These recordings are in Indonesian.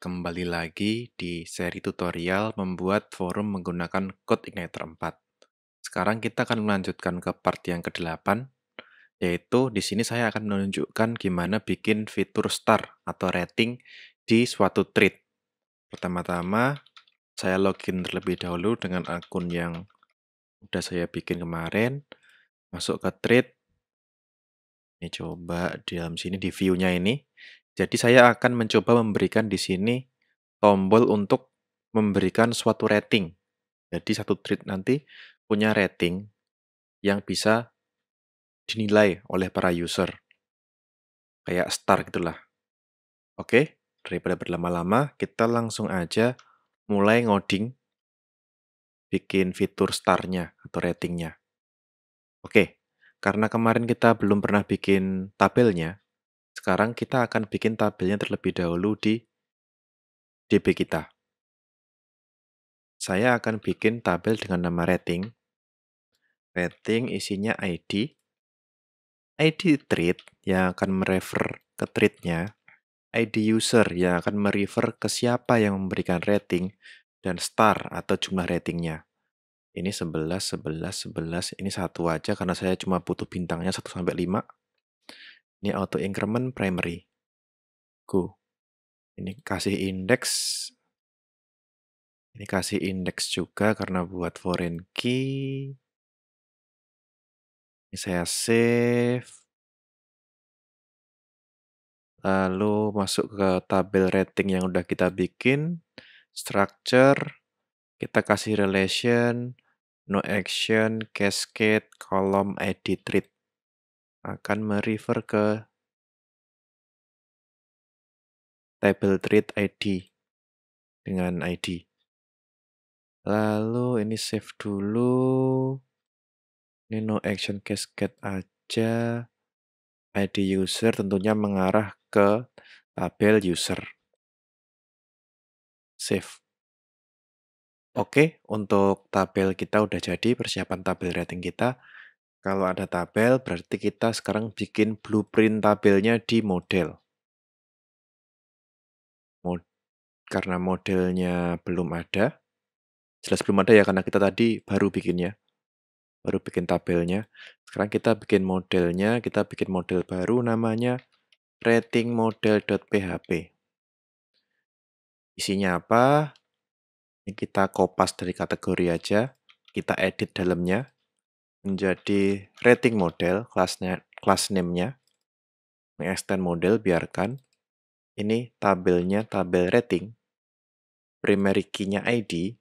Kembali lagi di seri tutorial membuat forum menggunakan code Igniter 4. Sekarang kita akan melanjutkan ke part yang ke-8, yaitu di sini saya akan menunjukkan gimana bikin fitur star atau rating di suatu thread. Pertama-tama, saya login terlebih dahulu dengan akun yang udah saya bikin kemarin. Masuk ke thread. Ini coba di dalam sini di view-nya ini jadi saya akan mencoba memberikan di sini tombol untuk memberikan suatu rating. Jadi satu tweet nanti punya rating yang bisa dinilai oleh para user. Kayak star gitulah. Oke, daripada berlama-lama, kita langsung aja mulai ngoding bikin fitur starnya atau ratingnya. Oke, karena kemarin kita belum pernah bikin tabelnya, sekarang kita akan bikin tabelnya terlebih dahulu di DB kita. Saya akan bikin tabel dengan nama rating. Rating isinya ID. ID treat yang akan merefer ke treatnya. ID user yang akan merefer ke siapa yang memberikan rating dan star atau jumlah ratingnya. Ini 11, 11, 11, ini satu aja karena saya cuma butuh bintangnya 1 sampai 5. Ini auto increment primary. Go. Ini kasih indeks. Ini kasih indeks juga karena buat foreign key. Ini saya save. Lalu masuk ke tabel rating yang udah kita bikin. Structure. Kita kasih relation. No action. Cascade. Column. Edit. Read akan merefer ke table treat ID dengan ID. Lalu ini save dulu. Ini no action cascade aja. ID user tentunya mengarah ke tabel user. Save. Oke, untuk tabel kita udah jadi, persiapan tabel rating kita. Kalau ada tabel, berarti kita sekarang bikin blueprint tabelnya di model. Mod karena modelnya belum ada, jelas belum ada ya karena kita tadi baru bikinnya. Baru bikin tabelnya. Sekarang kita bikin modelnya, kita bikin model baru namanya ratingmodel.php. Isinya apa? Ini kita kopas dari kategori aja, kita edit dalamnya menjadi rating model kelasnya kelas name-nya. Extend model biarkan. Ini tabelnya tabel rating. Primary key-nya ID.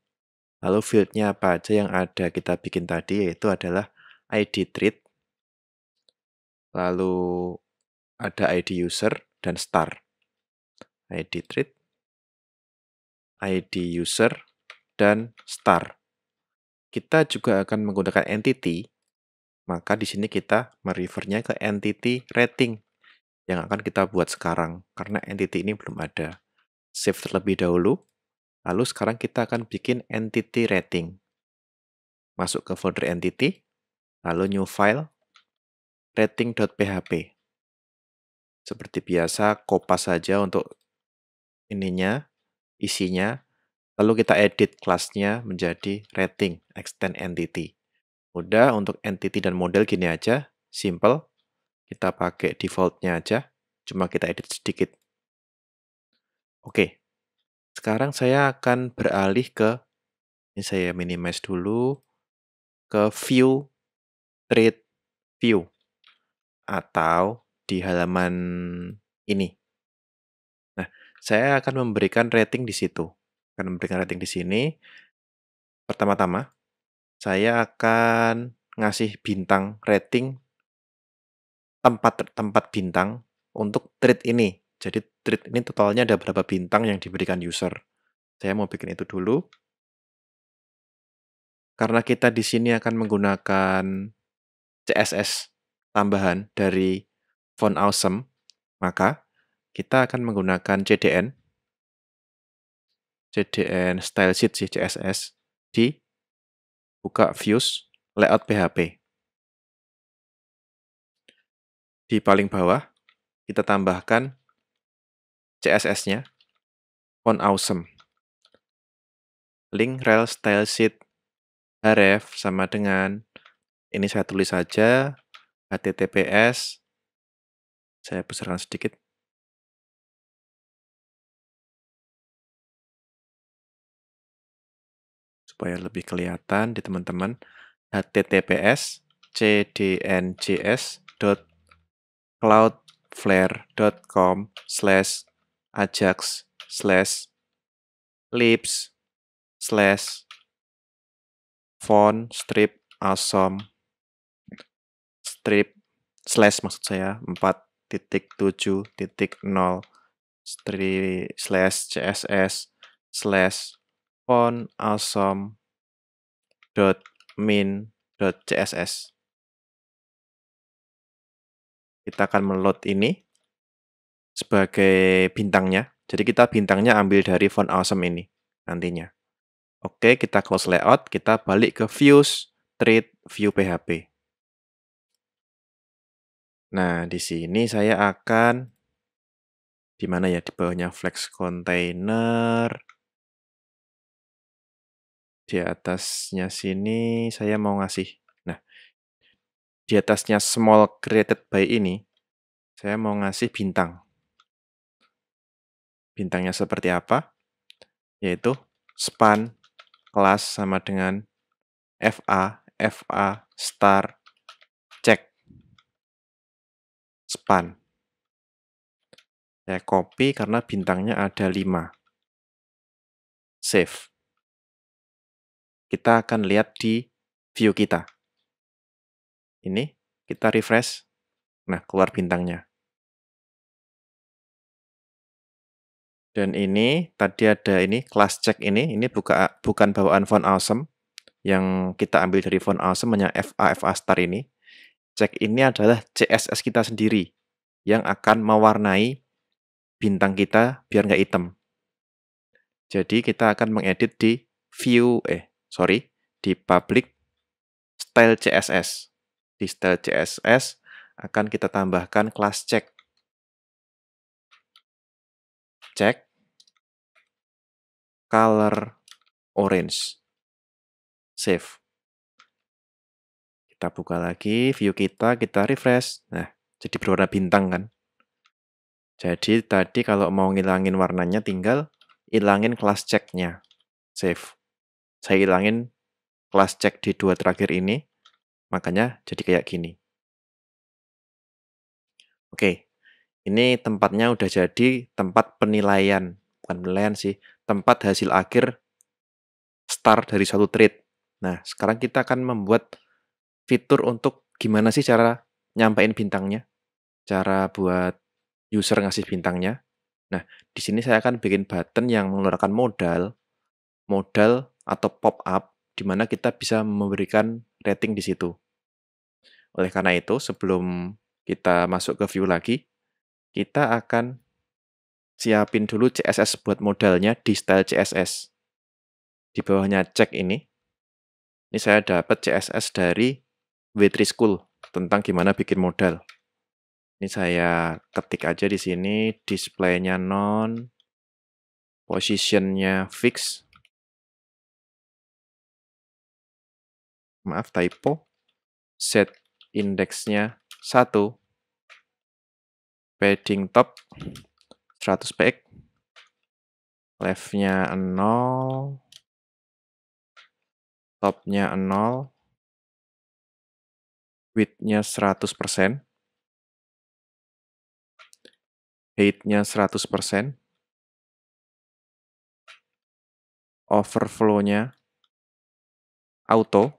Lalu field-nya apa aja yang ada kita bikin tadi yaitu adalah ID treat. Lalu ada ID user dan star. ID treat, ID user, dan star kita juga akan menggunakan entity, maka di sini kita merefernya ke entity rating yang akan kita buat sekarang karena entity ini belum ada. Save terlebih dahulu, lalu sekarang kita akan bikin entity rating. Masuk ke folder entity, lalu new file rating.php. Seperti biasa, kopas saja untuk ininya, isinya, Lalu kita edit kelasnya menjadi rating extend entity. Mudah untuk entity dan model gini aja, simple. Kita pakai defaultnya aja, cuma kita edit sedikit. Oke, sekarang saya akan beralih ke, ini saya minimize dulu, ke view, read view, atau di halaman ini. Nah, saya akan memberikan rating di situ akan memberikan rating di sini. Pertama-tama, saya akan ngasih bintang rating tempat tempat bintang untuk treat ini. Jadi treat ini totalnya ada berapa bintang yang diberikan user. Saya mau bikin itu dulu. Karena kita di sini akan menggunakan CSS tambahan dari font awesome, maka kita akan menggunakan CDN CDN style sheet sih CSS di buka views layout PHP. Di paling bawah kita tambahkan CSS-nya on awesome. Link rel style sheet href sama dengan ini saya tulis saja https saya besarkan sedikit supaya lebih kelihatan di teman-teman https cdnjs.cloudflare.com slash ajax slash lips slash font strip asom strip slash maksud saya 4.7.0 strip slash css slash font awesome.min.css. Kita akan meload ini sebagai bintangnya. Jadi kita bintangnya ambil dari font awesome ini nantinya. Oke, kita close layout, kita balik ke views, treat, view PHP. Nah, di sini saya akan di mana ya di bawahnya flex container di atasnya sini saya mau ngasih. Nah, di atasnya small created by ini, saya mau ngasih bintang. Bintangnya seperti apa? Yaitu span kelas sama dengan FA, FA star check span. Saya copy karena bintangnya ada 5. Save kita akan lihat di view kita. Ini kita refresh. Nah, keluar bintangnya. Dan ini tadi ada ini class check ini, ini buka, bukan bawaan font awesome yang kita ambil dari font awesome hanya FA FA star ini. Check ini adalah CSS kita sendiri yang akan mewarnai bintang kita biar nggak hitam. Jadi kita akan mengedit di view eh sorry, di public style CSS. Di style CSS akan kita tambahkan kelas check. Check color orange. Save. Kita buka lagi view kita, kita refresh. Nah, jadi berwarna bintang kan? Jadi tadi kalau mau ngilangin warnanya tinggal ilangin kelas checknya. Save saya hilangin kelas cek di dua terakhir ini, makanya jadi kayak gini. Oke, ini tempatnya udah jadi tempat penilaian, bukan penilaian sih, tempat hasil akhir start dari satu trade. Nah, sekarang kita akan membuat fitur untuk gimana sih cara nyampain bintangnya, cara buat user ngasih bintangnya. Nah, di sini saya akan bikin button yang mengeluarkan modal, modal atau pop up di mana kita bisa memberikan rating di situ. Oleh karena itu, sebelum kita masuk ke view lagi, kita akan siapin dulu CSS buat modalnya di style CSS. Di bawahnya cek ini. Ini saya dapat CSS dari W3 School tentang gimana bikin modal. Ini saya ketik aja di sini, Display-nya non, position-nya fix, maaf typo set indeksnya 1 padding top 100 px leftnya 0 topnya 0 widthnya 100% heightnya 100% overflow-nya auto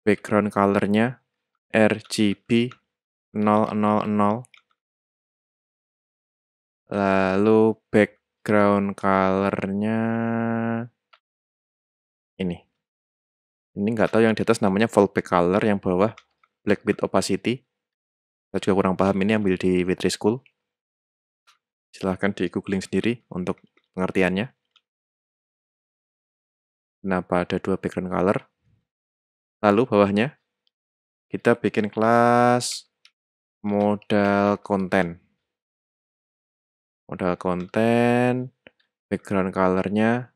background colornya RGB 000 lalu background colornya ini ini nggak tahu yang di atas namanya fallback color yang bawah black bit opacity saya juga kurang paham ini ambil di vitri School silahkan di googling sendiri untuk pengertiannya kenapa ada dua background color Lalu bawahnya kita bikin kelas modal konten. Modal konten, background color-nya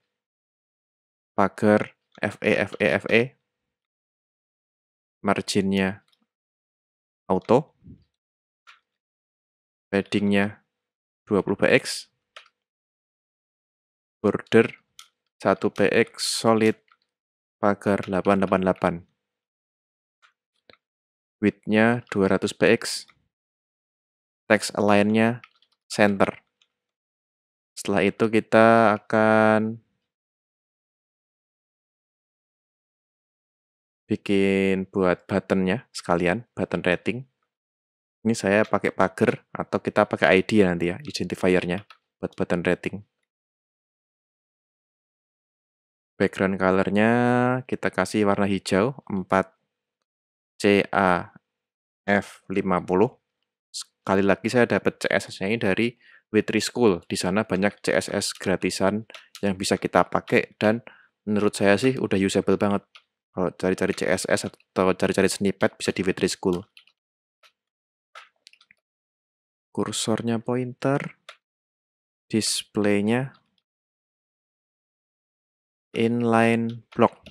pagar FE FE FE Margin-nya auto Padding-nya 20 px border 1 px solid pagar 888 width-nya 200 px, text align-nya center. Setelah itu kita akan bikin buat button-nya sekalian, button rating. Ini saya pakai pagar atau kita pakai ID ya nanti ya, identifiernya buat button rating. Background color-nya kita kasih warna hijau 4 CA F50. Sekali lagi saya dapat CSS-nya ini dari 3 School. Di sana banyak CSS gratisan yang bisa kita pakai dan menurut saya sih udah usable banget. Kalau cari-cari CSS atau cari-cari snippet bisa di w 3 School. Kursornya pointer, displaynya inline block.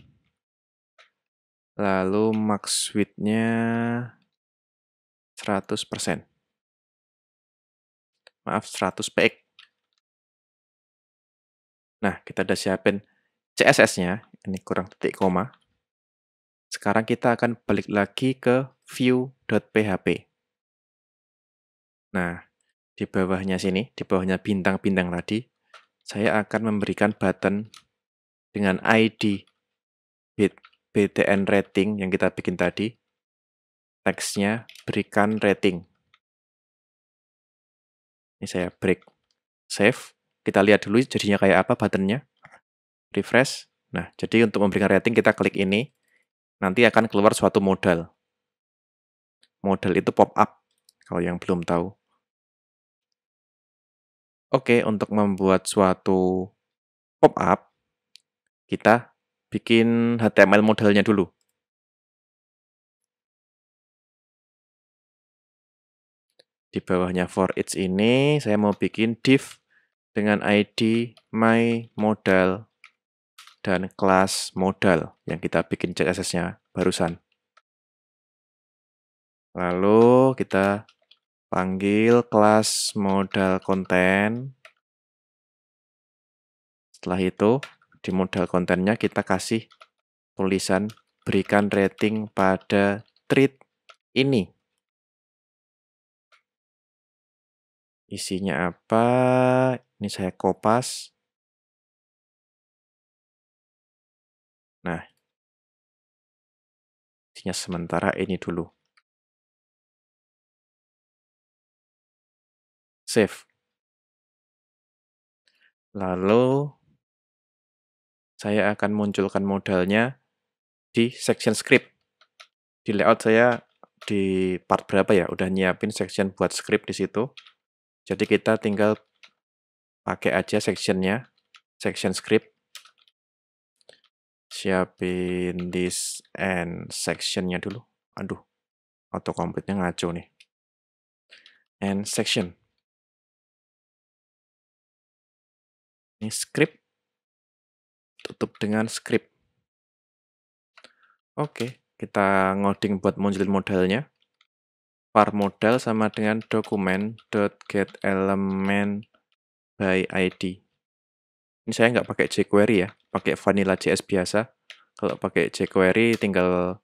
Lalu max width-nya 100%. Maaf, 100 px. Nah, kita udah siapin CSS-nya. Ini kurang titik koma. Sekarang kita akan balik lagi ke view.php. Nah, di bawahnya sini, di bawahnya bintang-bintang tadi, saya akan memberikan button dengan ID btn rating yang kita bikin tadi teksnya berikan rating. Ini saya break. Save. Kita lihat dulu jadinya kayak apa buttonnya. Refresh. Nah, jadi untuk memberikan rating kita klik ini. Nanti akan keluar suatu modal. Modal itu pop up. Kalau yang belum tahu. Oke, untuk membuat suatu pop up, kita bikin HTML modalnya dulu. di bawahnya for each ini saya mau bikin div dengan ID my modal dan kelas modal yang kita bikin CSS-nya barusan. Lalu kita panggil kelas modal konten. Setelah itu di modal kontennya kita kasih tulisan berikan rating pada treat ini isinya apa. Ini saya kopas. Nah, isinya sementara ini dulu. Save. Lalu, saya akan munculkan modalnya di section script. Di layout saya di part berapa ya, udah nyiapin section buat script di situ. Jadi kita tinggal pakai aja sectionnya, section script. Siapin this and sectionnya dulu. Aduh, autocomplete-nya ngaco nih. And section. Ini script. Tutup dengan script. Oke, kita ngoding buat munculin modelnya var modal sama dengan element by ID. Ini saya nggak pakai jQuery ya, pakai vanilla JS biasa. Kalau pakai jQuery tinggal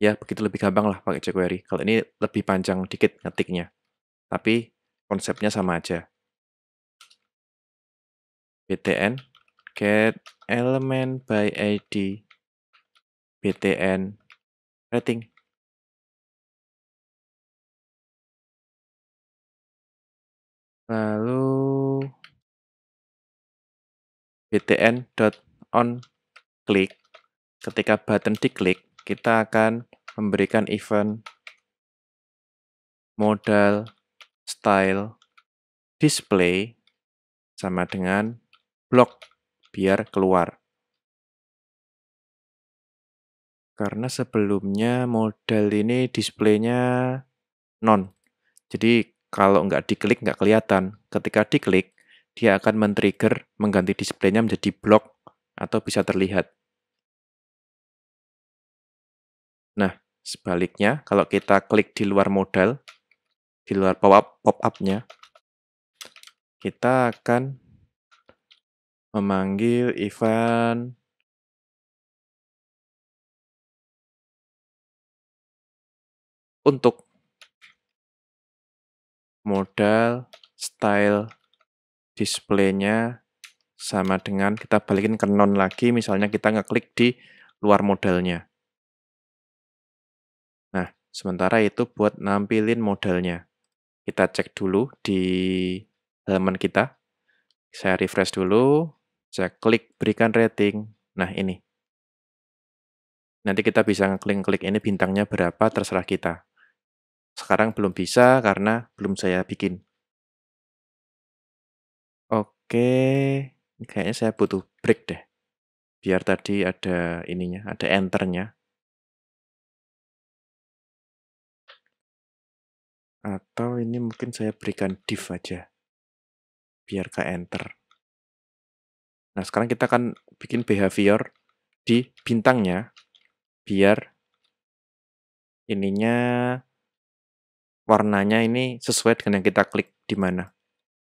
ya begitu lebih gampang lah pakai jQuery. Kalau ini lebih panjang dikit ngetiknya. Tapi konsepnya sama aja. btn get element by id btn rating Lalu btn on klik ketika button diklik, kita akan memberikan event modal style display sama dengan block biar keluar. Karena sebelumnya modal ini displaynya non. Jadi kalau nggak diklik, nggak kelihatan. Ketika diklik, dia akan men-trigger mengganti displaynya menjadi blok atau bisa terlihat. Nah, sebaliknya, kalau kita klik di luar modal, di luar pop-up pop up-nya, kita akan memanggil event untuk modal, style displaynya sama dengan kita balikin ke non lagi, misalnya kita ngeklik di luar modalnya. Nah, sementara itu buat nampilin modalnya. Kita cek dulu di halaman kita. Saya refresh dulu, saya klik berikan rating. Nah, ini. Nanti kita bisa ngeklik-klik ini bintangnya berapa, terserah kita. Sekarang belum bisa karena belum saya bikin. Oke, kayaknya saya butuh break deh. Biar tadi ada ininya, ada enternya. Atau ini mungkin saya berikan div aja. Biar ke enter. Nah, sekarang kita akan bikin behavior di bintangnya biar ininya warnanya ini sesuai dengan yang kita klik di mana.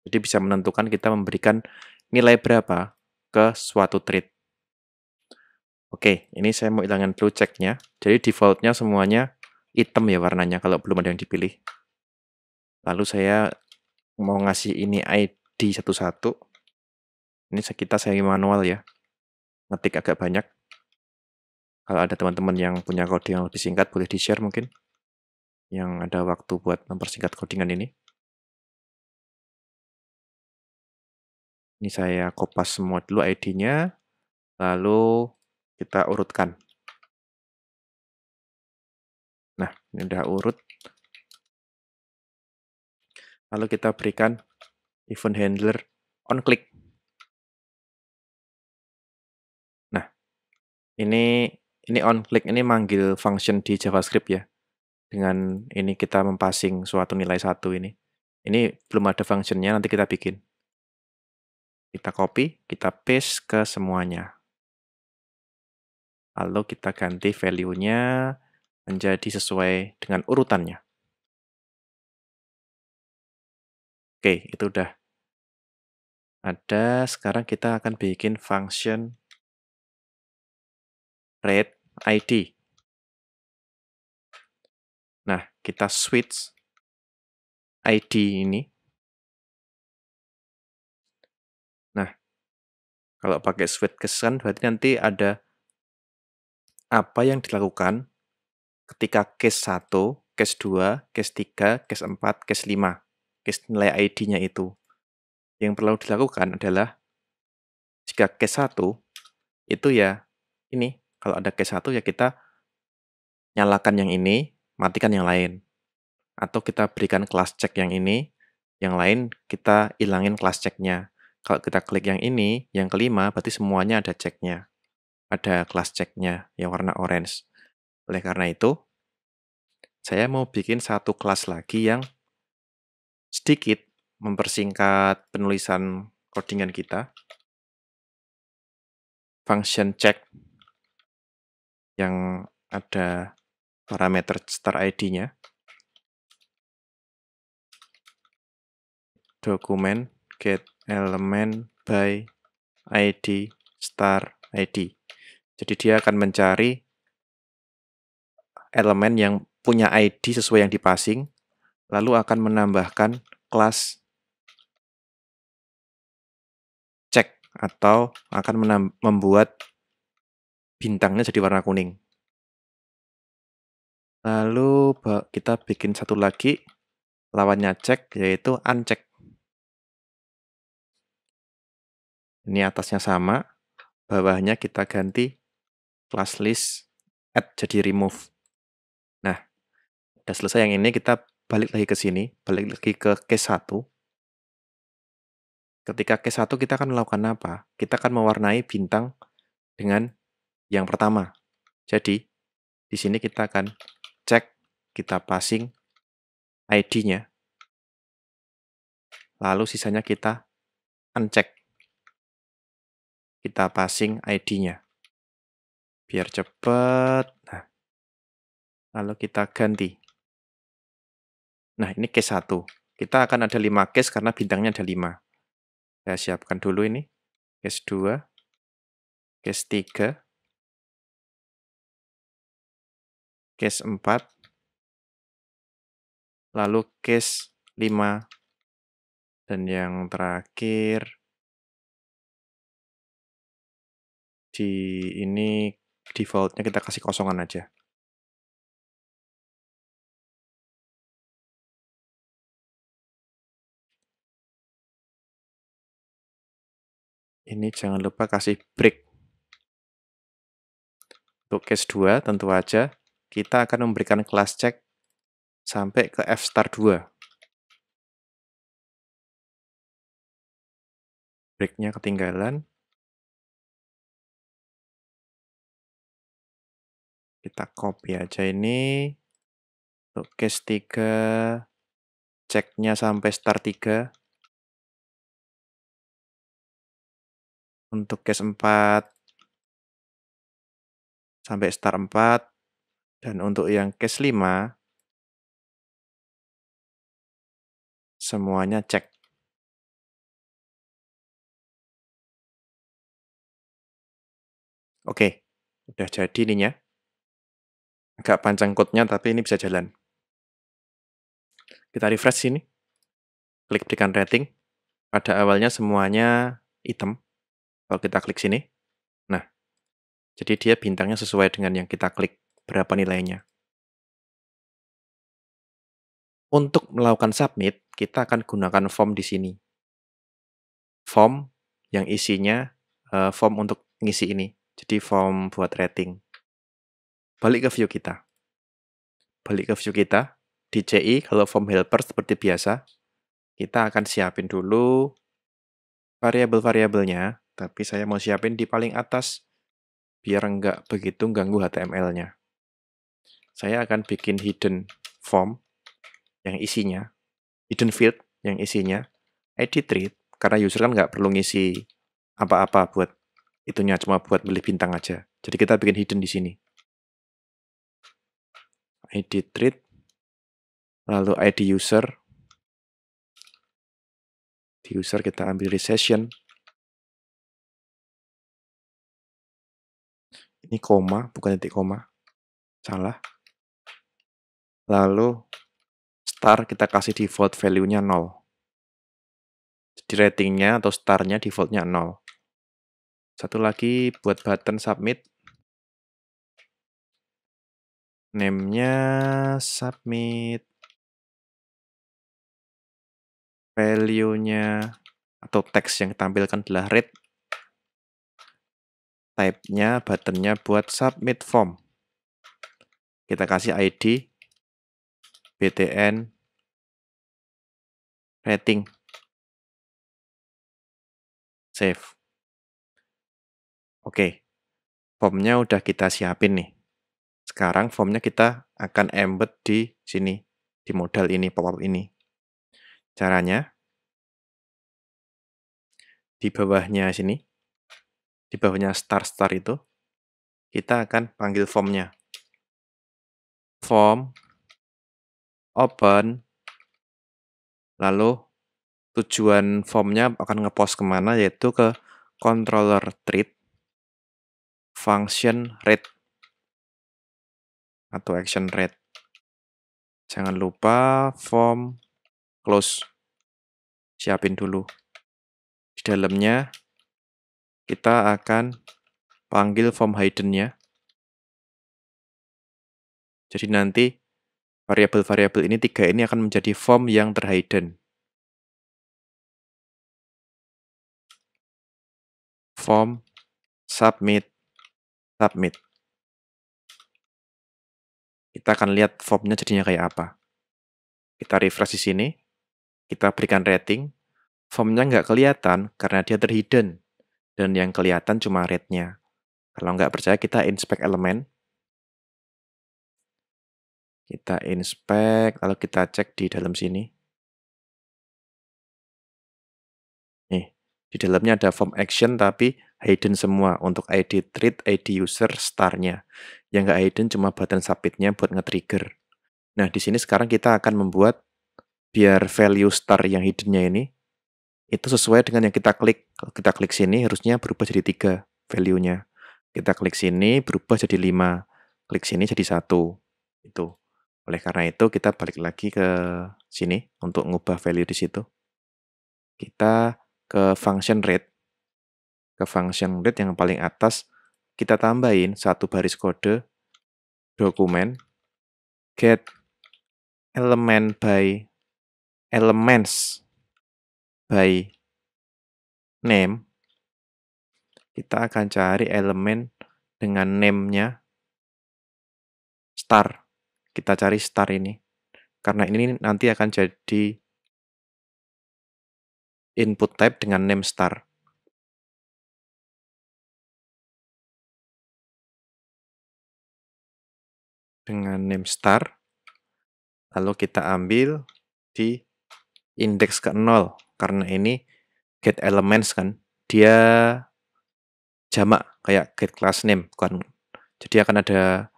Jadi bisa menentukan kita memberikan nilai berapa ke suatu trade. Oke, ini saya mau hilangkan dulu ceknya. Jadi defaultnya semuanya hitam ya warnanya kalau belum ada yang dipilih. Lalu saya mau ngasih ini ID satu-satu. Ini kita saya manual ya. Ngetik agak banyak. Kalau ada teman-teman yang punya kode yang lebih singkat boleh di-share mungkin yang ada waktu buat mempersingkat codingan ini. Ini saya kopas semua dulu ID-nya, lalu kita urutkan. Nah, ini udah urut. Lalu kita berikan event handler on click. Nah, ini ini on click ini manggil function di JavaScript ya dengan ini kita mempassing suatu nilai satu ini. Ini belum ada functionnya, nanti kita bikin. Kita copy, kita paste ke semuanya. Lalu kita ganti value-nya menjadi sesuai dengan urutannya. Oke, itu udah ada. Sekarang kita akan bikin function rate ID. Nah, kita switch ID ini. Nah, kalau pakai switch kesan berarti nanti ada apa yang dilakukan ketika case 1, case 2, case 3, case 4, case 5, case nilai ID-nya itu. Yang perlu dilakukan adalah jika case 1 itu ya ini kalau ada case 1 ya kita nyalakan yang ini, matikan yang lain. Atau kita berikan kelas cek yang ini, yang lain kita hilangin kelas ceknya. Kalau kita klik yang ini, yang kelima, berarti semuanya ada ceknya. Ada kelas ceknya yang warna orange. Oleh karena itu, saya mau bikin satu kelas lagi yang sedikit mempersingkat penulisan codingan kita. Function check yang ada parameter star ID-nya. Dokumen get element by ID star ID. Jadi dia akan mencari elemen yang punya ID sesuai yang dipassing, lalu akan menambahkan kelas cek atau akan membuat bintangnya jadi warna kuning. Lalu kita bikin satu lagi, lawannya cek, yaitu uncheck. Ini atasnya sama, bawahnya kita ganti class list add jadi remove. Nah, udah selesai yang ini, kita balik lagi ke sini, balik lagi ke case 1. Ketika case 1 kita akan melakukan apa? Kita akan mewarnai bintang dengan yang pertama. Jadi, di sini kita akan kita passing ID-nya. Lalu sisanya kita uncheck. Kita passing ID-nya. Biar cepat. Nah. Lalu kita ganti. Nah, ini case 1. Kita akan ada 5 case karena bintangnya ada 5. Saya siapkan dulu ini. Case 2. Case 3. Case 4 lalu case 5 dan yang terakhir di ini defaultnya kita kasih kosongan aja ini jangan lupa kasih break untuk case 2 tentu aja kita akan memberikan kelas cek sampai ke F star 2. Breaknya ketinggalan. Kita copy aja ini. Untuk case 3, ceknya sampai star 3. Untuk case 4, sampai star 4. Dan untuk yang case 5, Semuanya cek. Oke, udah jadi ya Agak panjang code tapi ini bisa jalan. Kita refresh sini. Klik berikan rating. Pada awalnya semuanya hitam. Kalau kita klik sini. Nah, jadi dia bintangnya sesuai dengan yang kita klik. Berapa nilainya. Untuk melakukan submit, kita akan gunakan form di sini. Form yang isinya eh, form untuk ngisi ini. Jadi form buat rating. Balik ke view kita. Balik ke view kita. Di CI, kalau form helper seperti biasa, kita akan siapin dulu variabel-variabelnya. Tapi saya mau siapin di paling atas, biar nggak begitu ganggu HTML-nya. Saya akan bikin hidden form yang isinya, hidden field yang isinya, edit read, karena user kan nggak perlu ngisi apa-apa buat itunya, cuma buat beli bintang aja. Jadi kita bikin hidden di sini. Edit read, lalu ID user, di user kita ambil recession, ini koma, bukan titik koma, salah. Lalu star, kita kasih default value-nya 0. Jadi ratingnya atau startnya defaultnya 0. Satu lagi buat button submit. Name-nya submit. Value-nya atau teks yang ditampilkan adalah read. Type-nya, button-nya buat submit form. Kita kasih ID BTN rating save oke formnya udah kita siapin nih sekarang formnya kita akan embed di sini di modal ini pop-up ini caranya di bawahnya sini, di bawahnya star star itu, kita akan panggil formnya. Form open, lalu tujuan formnya akan ngepost kemana yaitu ke controller treat function rate atau action rate. Jangan lupa form close. Siapin dulu. Di dalamnya kita akan panggil form hidden-nya. Jadi nanti Variabel-variabel ini, tiga ini akan menjadi form yang terhidden. Form, submit, submit. Kita akan lihat formnya jadinya kayak apa. Kita refresh di sini. Kita berikan rating. Formnya nggak kelihatan karena dia terhidden. Dan yang kelihatan cuma rate-nya. Kalau nggak percaya, kita inspect element. Kita inspect, lalu kita cek di dalam sini. Nih, di dalamnya ada form action tapi hidden semua untuk ID treat, ID user, starnya. Yang nggak hidden cuma button submitnya buat nge-trigger. Nah, di sini sekarang kita akan membuat biar value star yang hiddennya ini itu sesuai dengan yang kita klik. Kalau kita klik sini harusnya berubah jadi tiga value-nya. Kita klik sini berubah jadi lima, Klik sini jadi satu. Itu. Oleh karena itu, kita balik lagi ke sini untuk ngubah value di situ. Kita ke function rate. Ke function rate yang paling atas, kita tambahin satu baris kode dokumen get element by elements by name. Kita akan cari elemen dengan name-nya star kita cari star ini. Karena ini nanti akan jadi input type dengan name star. Dengan name star, lalu kita ambil di indeks ke 0 karena ini get elements kan dia jamak kayak get class name kan jadi akan ada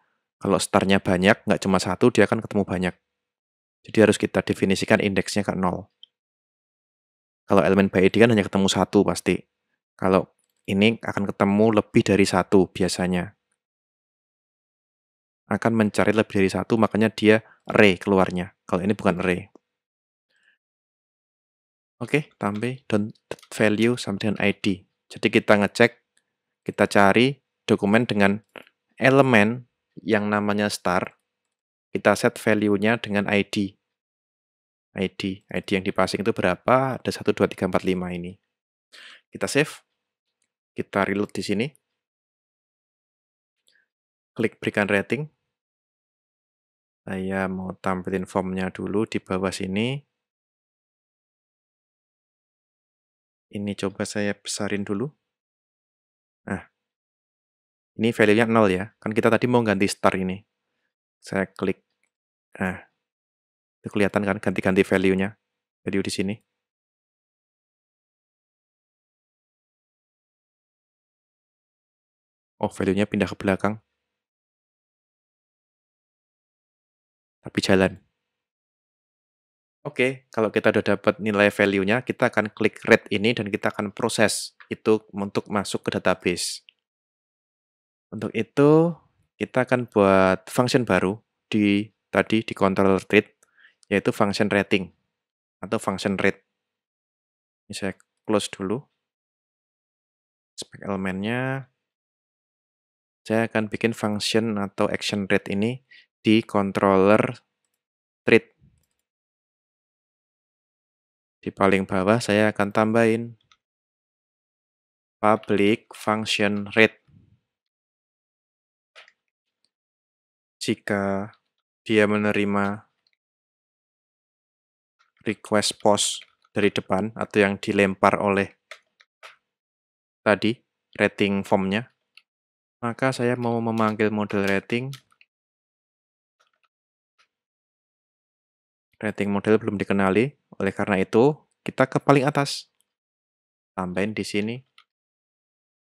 kalau startnya banyak, nggak cuma satu, dia akan ketemu banyak. Jadi harus kita definisikan indeksnya ke nol. Kalau elemen by id kan hanya ketemu satu pasti. Kalau ini akan ketemu lebih dari satu biasanya. Akan mencari lebih dari satu, makanya dia array keluarnya. Kalau ini bukan array. Oke, okay, tambah don't value sampai dengan ID. Jadi kita ngecek, kita cari dokumen dengan elemen yang namanya star, kita set value-nya dengan ID. ID, ID yang dipasang itu berapa? Ada 1, 2, 3, 4, 5 ini. Kita save. Kita reload di sini. Klik berikan rating. Saya mau tampilin formnya dulu di bawah sini. Ini coba saya besarin dulu. Ini value-nya 0 ya. Kan kita tadi mau ganti star ini. Saya klik. Nah, itu kelihatan kan ganti-ganti value-nya. Value di sini. Oh, value-nya pindah ke belakang. Tapi jalan. Oke, okay, kalau kita udah dapat nilai value-nya, kita akan klik rate ini dan kita akan proses itu untuk masuk ke database. Untuk itu, kita akan buat function baru di tadi di controller treat, yaitu function rating atau function rate. Ini saya close dulu. Spec elemennya, saya akan bikin function atau action rate ini di controller treat. Di paling bawah saya akan tambahin public function rate. jika dia menerima request post dari depan atau yang dilempar oleh tadi rating formnya maka saya mau memanggil model rating rating model belum dikenali oleh karena itu kita ke paling atas tambahin di sini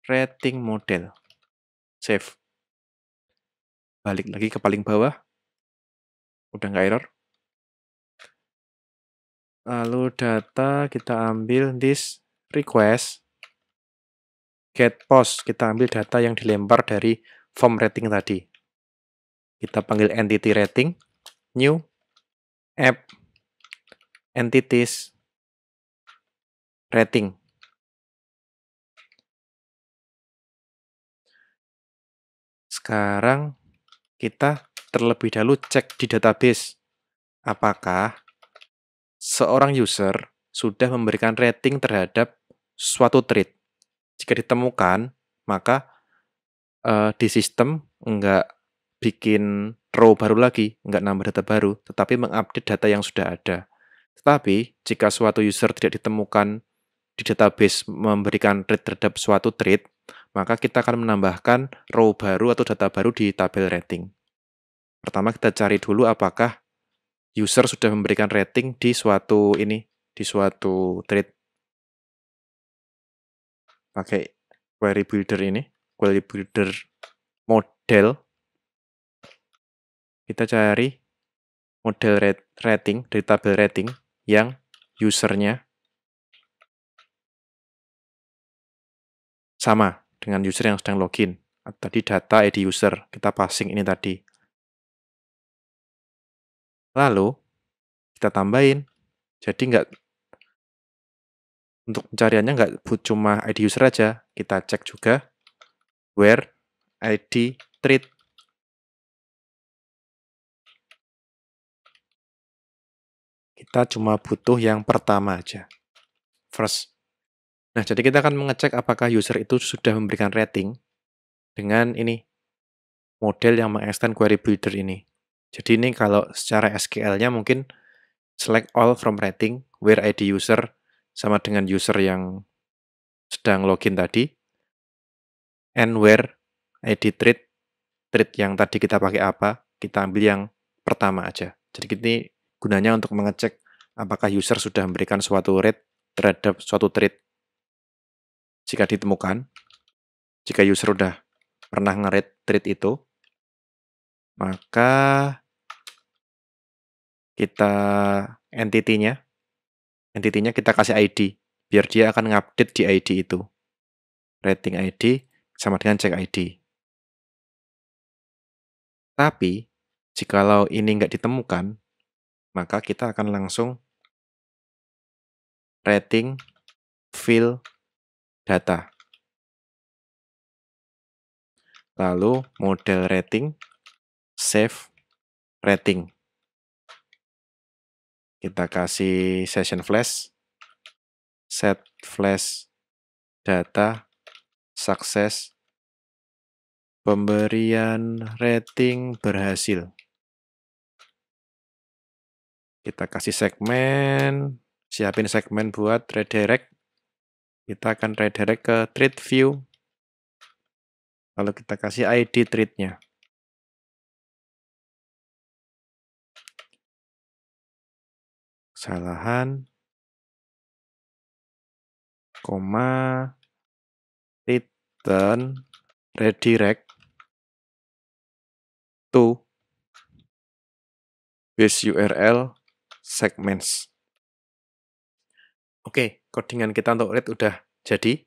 rating model save balik lagi ke paling bawah udah nggak error lalu data kita ambil this request get post kita ambil data yang dilempar dari form rating tadi kita panggil entity rating new app entities rating sekarang kita terlebih dahulu cek di database apakah seorang user sudah memberikan rating terhadap suatu trade. Jika ditemukan, maka uh, di sistem nggak bikin row baru lagi, nggak nambah data baru, tetapi mengupdate data yang sudah ada. Tetapi, jika suatu user tidak ditemukan di database memberikan rate terhadap suatu trade, maka kita akan menambahkan row baru atau data baru di tabel rating. Pertama kita cari dulu apakah user sudah memberikan rating di suatu ini, di suatu thread. Pakai query builder ini, query builder model. Kita cari model rating dari tabel rating yang usernya sama dengan user yang sedang login. Tadi data eh, ID user, kita passing ini tadi. Lalu kita tambahin. Jadi nggak untuk pencariannya nggak cuma ID user aja, kita cek juga where ID treat. Kita cuma butuh yang pertama aja, first. Nah, jadi kita akan mengecek apakah user itu sudah memberikan rating dengan ini, model yang mengextend query builder ini. Jadi ini kalau secara SQL-nya mungkin select all from rating where ID user sama dengan user yang sedang login tadi and where ID treat treat yang tadi kita pakai apa kita ambil yang pertama aja jadi ini gunanya untuk mengecek apakah user sudah memberikan suatu rate terhadap suatu treat jika ditemukan jika user sudah pernah ngerate treat itu maka kita entity-nya. Entity-nya kita kasih ID biar dia akan ngupdate di ID itu. Rating ID sama dengan check ID. Tapi jikalau ini nggak ditemukan, maka kita akan langsung rating fill data. Lalu model rating save rating kita kasih session flash set flash data sukses pemberian rating berhasil kita kasih segmen siapin segmen buat redirect kita akan redirect ke treat view lalu kita kasih ID nya kesalahan, koma, return, redirect, to, base URL, segments. Oke, codingan kita untuk read udah jadi.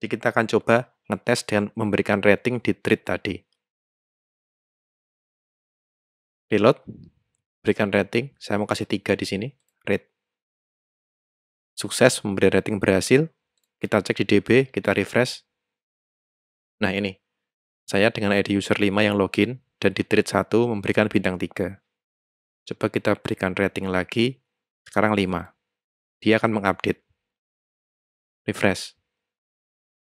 Jadi kita akan coba ngetes dan memberikan rating di thread tadi. Reload, berikan rating. Saya mau kasih tiga di sini rate. Sukses memberi rating berhasil. Kita cek di DB, kita refresh. Nah ini, saya dengan ID user 5 yang login dan di treat 1 memberikan bintang 3. Coba kita berikan rating lagi, sekarang 5. Dia akan mengupdate. Refresh.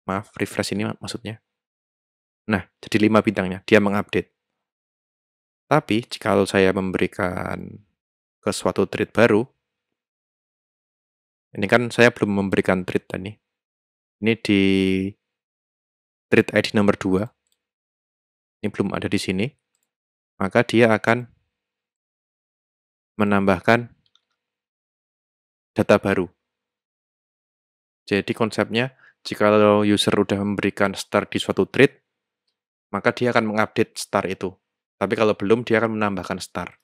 Maaf, refresh ini maksudnya. Nah, jadi 5 bintangnya, dia mengupdate. Tapi, jika saya memberikan ke suatu treat baru, ini kan saya belum memberikan treat tadi. Ini di treat ID nomor 2. Ini belum ada di sini. Maka dia akan menambahkan data baru. Jadi konsepnya, jika user sudah memberikan star di suatu treat, maka dia akan mengupdate star itu. Tapi kalau belum, dia akan menambahkan star.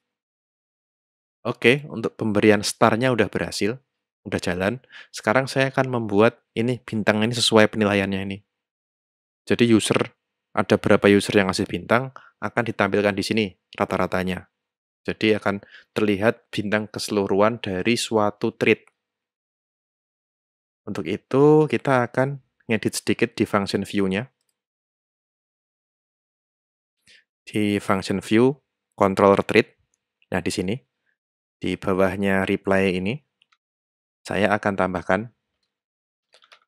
Oke, untuk pemberian starnya sudah berhasil udah jalan. Sekarang saya akan membuat ini bintang ini sesuai penilaiannya ini. Jadi user ada berapa user yang ngasih bintang akan ditampilkan di sini rata-ratanya. Jadi akan terlihat bintang keseluruhan dari suatu thread. Untuk itu kita akan ngedit sedikit di function view-nya. Di function view controller thread. Nah, di sini di bawahnya reply ini saya akan tambahkan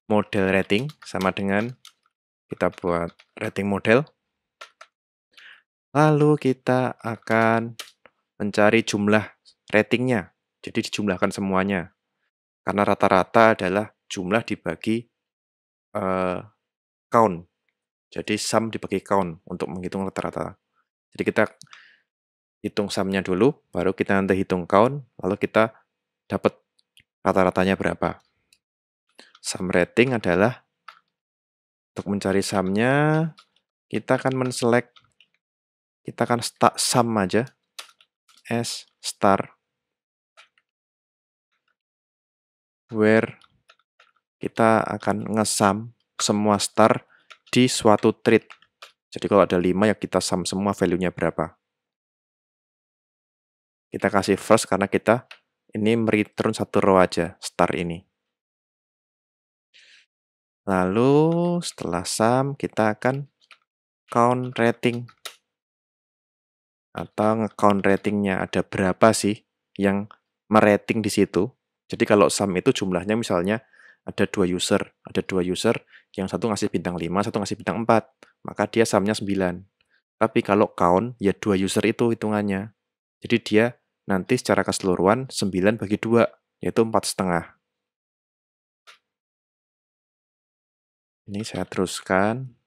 model rating sama dengan kita buat rating model. Lalu kita akan mencari jumlah ratingnya. Jadi dijumlahkan semuanya. Karena rata-rata adalah jumlah dibagi uh, count. Jadi sum dibagi count untuk menghitung rata-rata. Jadi kita hitung sumnya dulu, baru kita nanti hitung count, lalu kita dapat rata-ratanya berapa. Sum rating adalah untuk mencari sumnya kita akan menselect kita akan start sum aja s star where kita akan ngesam semua star di suatu trade. Jadi kalau ada 5 ya kita sum semua value-nya berapa. Kita kasih first karena kita ini return satu row aja star ini lalu setelah sum kita akan count rating atau count ratingnya ada berapa sih yang merating di situ jadi kalau sum itu jumlahnya misalnya ada dua user ada dua user yang satu ngasih bintang 5 satu ngasih bintang 4 maka dia sumnya 9 tapi kalau count ya dua user itu hitungannya jadi dia nanti secara keseluruhan 9 bagi 2, yaitu setengah Ini saya teruskan.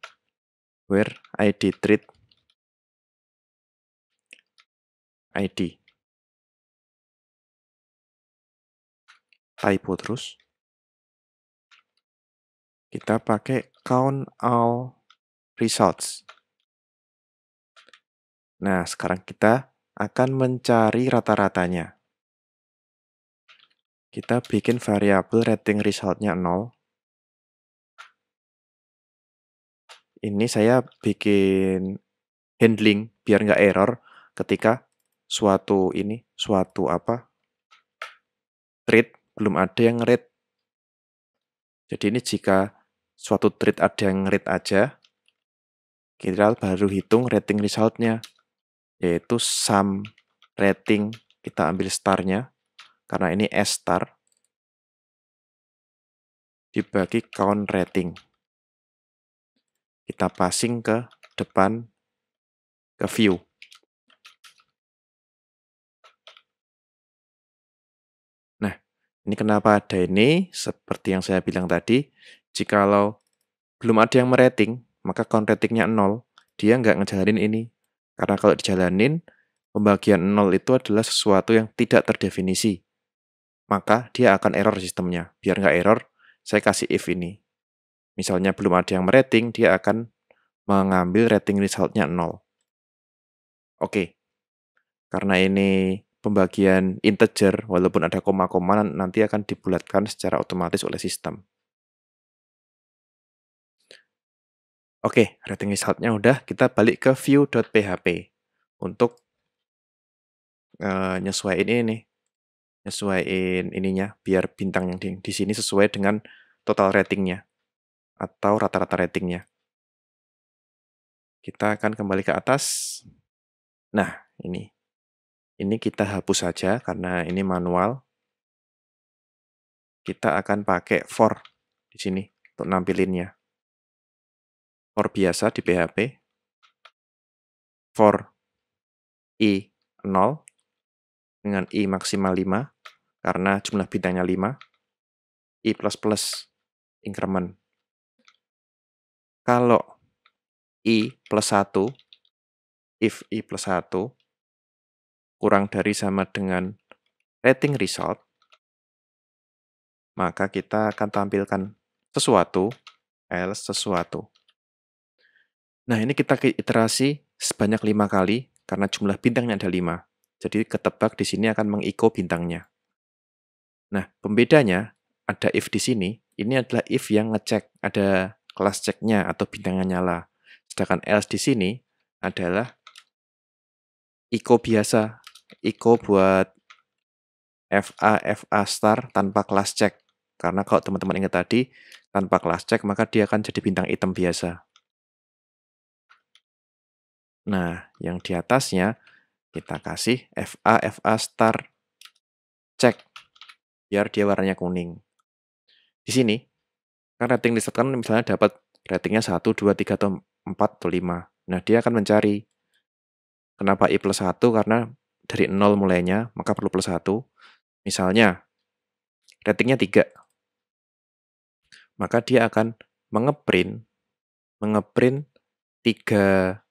Where ID treat ID. Typo terus. Kita pakai count all results. Nah, sekarang kita akan mencari rata-ratanya. Kita bikin variabel rating resultnya 0. Ini saya bikin handling biar nggak error ketika suatu ini, suatu apa, treat, belum ada yang read. Jadi ini jika suatu treat ada yang read aja, kita baru hitung rating resultnya yaitu sum rating kita ambil starnya karena ini S star dibagi count rating. Kita passing ke depan ke view. Nah, ini kenapa ada ini? Seperti yang saya bilang tadi, jikalau belum ada yang merating, maka count ratingnya 0, dia nggak ngejarin ini. Karena kalau dijalanin, pembagian nol itu adalah sesuatu yang tidak terdefinisi. Maka dia akan error sistemnya. Biar nggak error, saya kasih if ini. Misalnya belum ada yang merating, dia akan mengambil rating resultnya nol. Oke, karena ini pembagian integer, walaupun ada koma-koma, nanti akan dibulatkan secara otomatis oleh sistem. Oke, rating resultnya udah. Kita balik ke view.php untuk uh, nyesuaiin ini nih. Nyesuaiin ininya biar bintang yang di, di sini sesuai dengan total ratingnya atau rata-rata ratingnya. Kita akan kembali ke atas. Nah, ini. Ini kita hapus saja karena ini manual. Kita akan pakai for di sini untuk nampilinnya for biasa di PHP, for i 0 dengan i maksimal 5 karena jumlah bidangnya 5, i++ plus plus increment. Kalau i plus 1, if i plus 1 kurang dari sama dengan rating result, maka kita akan tampilkan sesuatu, else sesuatu. Nah, ini kita iterasi sebanyak lima kali karena jumlah bintangnya ada lima. Jadi ketebak di sini akan mengiko bintangnya. Nah, pembedanya ada if di sini, ini adalah if yang ngecek, ada kelas ceknya atau bintangnya nyala. Sedangkan else di sini adalah iko biasa, iko buat FA, FA star tanpa kelas cek. Karena kalau teman-teman ingat tadi, tanpa kelas cek maka dia akan jadi bintang item biasa. Nah, yang di atasnya kita kasih FA, FA star cek biar dia warnanya kuning. Di sini, kan rating listed kan misalnya dapat ratingnya 1, 2, 3, atau 4, atau 5. Nah, dia akan mencari kenapa I plus 1, karena dari 0 mulainya, maka perlu plus 1. Misalnya, ratingnya 3. Maka dia akan mengeprint mengeprint 3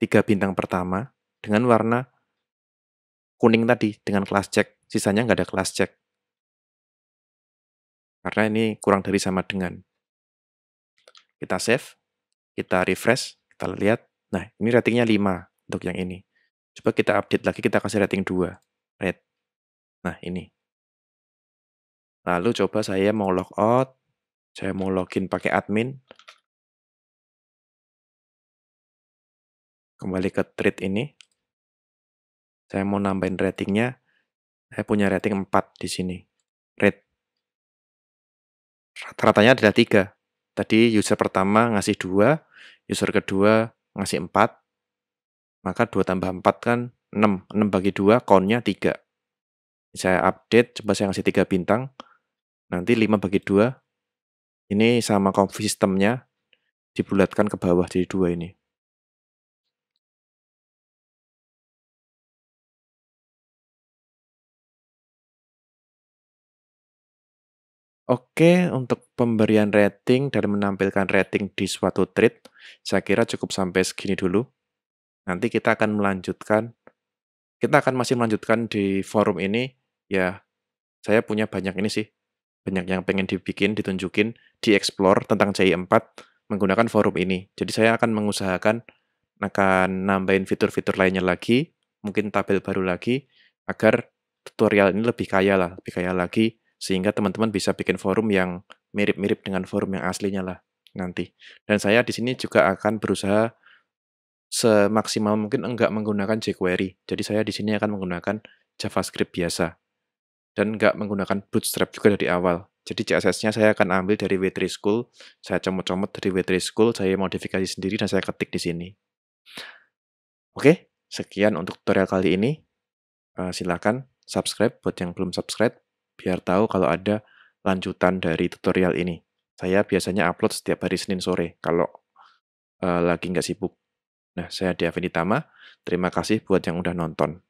tiga bintang pertama dengan warna kuning tadi dengan kelas cek. Sisanya nggak ada kelas cek. Karena ini kurang dari sama dengan. Kita save, kita refresh, kita lihat. Nah, ini ratingnya 5 untuk yang ini. Coba kita update lagi, kita kasih rating 2. Red. Nah, ini. Lalu coba saya mau logout saya mau login pakai admin. kembali ke trade ini. Saya mau nambahin ratingnya. Saya punya rating 4 di sini. Rate rata-ratanya ada 3. Tadi user pertama ngasih 2, user kedua ngasih 4. Maka 2 tambah 4 kan 6. 6 bagi 2, count-nya 3. Saya update, coba saya ngasih 3 bintang. Nanti 5 bagi 2. Ini sama komp sistemnya dibulatkan ke bawah jadi 2 ini. Oke, untuk pemberian rating dan menampilkan rating di suatu thread, saya kira cukup sampai segini dulu. Nanti kita akan melanjutkan, kita akan masih melanjutkan di forum ini. Ya, saya punya banyak ini sih, banyak yang pengen dibikin, ditunjukin, dieksplor tentang CI4 menggunakan forum ini. Jadi saya akan mengusahakan akan nambahin fitur-fitur lainnya lagi, mungkin tabel baru lagi, agar tutorial ini lebih kaya lah, lebih kaya lagi sehingga teman-teman bisa bikin forum yang mirip-mirip dengan forum yang aslinya lah nanti. Dan saya di sini juga akan berusaha semaksimal mungkin enggak menggunakan jQuery. Jadi saya di sini akan menggunakan JavaScript biasa dan enggak menggunakan Bootstrap juga dari awal. Jadi CSS-nya saya akan ambil dari W3 School, saya comot-comot dari W3 School, saya modifikasi sendiri dan saya ketik di sini. Oke, sekian untuk tutorial kali ini. Uh, silakan subscribe buat yang belum subscribe biar tahu kalau ada lanjutan dari tutorial ini. Saya biasanya upload setiap hari Senin sore kalau uh, lagi nggak sibuk. Nah, saya Devi Tama. Terima kasih buat yang udah nonton.